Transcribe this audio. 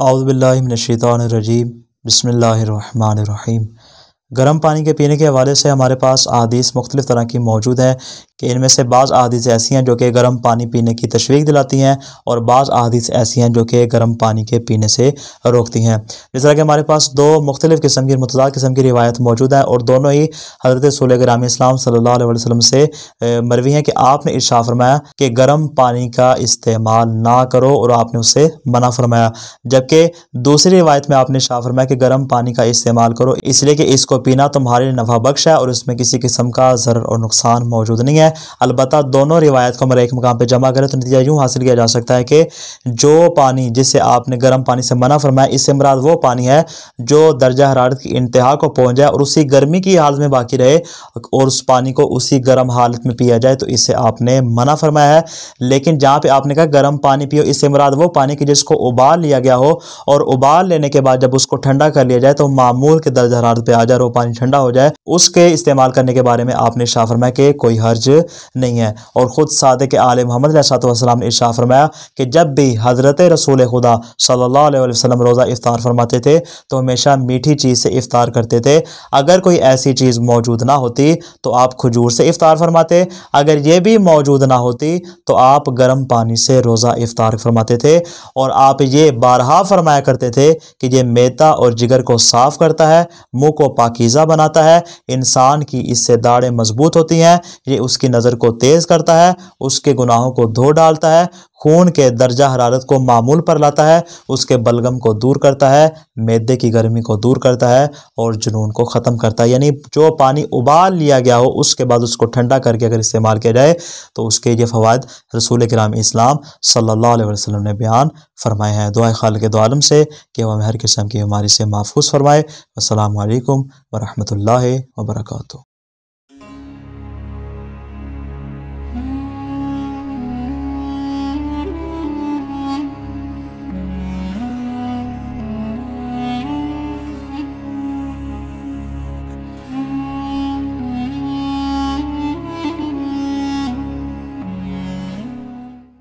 आउज़बिल्लिमिनशैतरजीम बसमीम गर्म पानी के पीने के हवाले से हमारे पास अदीस मुख्तलिफ़ तरह की मौजूद हैं कि इनमें से बाज़ अदीस ऐसी हैं जो कि गर्म पानी पीने की तशवीक दिलाती हैं और बाज़ अदीस ऐसी हैं जो कि गर्म पानी के पीने से रोकती हैं जिस तरह के हमारे पास दो मुख्तलिफ़ किस्म की मतदा किस्म की रिवायत मौजूद हैं और दोनों ही हज़रत सोल ग्रामी इस्लाम सल्ला वसलम से मरवी हैं कि आपने इर्शा फरमाया कि गर्म पानी का इस्तेमाल ना करो और आपने उससे मना फरमाया जबकि दूसरी रिवायत में आपने शाह फरमाया कि गर्म पानी का इस्तेमाल करो इसलिए कि इसको पीना तुम्हारे लिए नफा बख्श है और इसमें किसी किस्म का ज़र और नुकसान मौजूद नहीं है अलबत्त दोनों रिवायत को अगर एक मकाम पर जमा करें तो नतीजा यूँ हासिल किया जा सकता है कि जो पानी जिसे आपने गर्म पानी से मना फरमाया इससे मराद वो पानी है जो दर्जा हरारत की इंतहा को पहुँच जाए और उसी गर्मी की हालत में बाकी रहे और उस पानी को उसी गर्म हालत में पिया जाए तो इससे आपने मना फरमाया है लेकिन जहाँ पर आपने कहा गर्म पानी पियो इससे मराद वो पानी कि जिसको उबाल लिया गया हो और उबाल लेने के बाद जब उसको ठंडा कर लिया जाए तो मामूल के दर्ज हरारत पर आ जाए पानी ठंडा हो जाए उसके इस्तेमाल करने के बारे में आपने शाह फरमाया कि कोई हर्ज नहीं है और ख़ुद सादे के आल मोहम्मद वसलाम ने इर्शा फरमाया कि जब भी हज़रत रसूल खुदा सल्ला वसलम रोज़ा इफ़ार फरमाते थे तो हमेशा मीठी चीज़ से इफ़ार करते थे अगर कोई ऐसी चीज़ मौजूद ना होती तो आप खजूर से इफ़ार फरमाते अगर ये भी मौजूद ना होती तो आप गर्म पानी से रोज़ा इफ़ार फरमाते थे और आप ये बारहा फरमाया करते थे कि ये मेता और जिगर को साफ़ करता है मुँह को पाकि पाकिज़ा बनाता है इंसान की इससे दाढ़ें मजबूत होती हैं ये उसकी नज़र को तेज़ करता है उसके गुनाहों को धो डालता है खून के दर्जा हरारत को मामूल पर लाता है उसके बलगम को दूर करता है मैदे की गर्मी को दूर करता है और जुनून को ख़त्म करता है यानी जो पानी उबाल लिया गया हो उसके बाद उसको ठंडा करके अगर इस्तेमाल किया जाए तो उसके ये फ़वाद रसूल कराम इस्लाम सल्ला वसलम ने बयान फरमाए हैं दुआ खाल के दोआलम से कि वह हर किस्म की बीमारी से महफूज फरमाए वरहमत वरहमल वर्का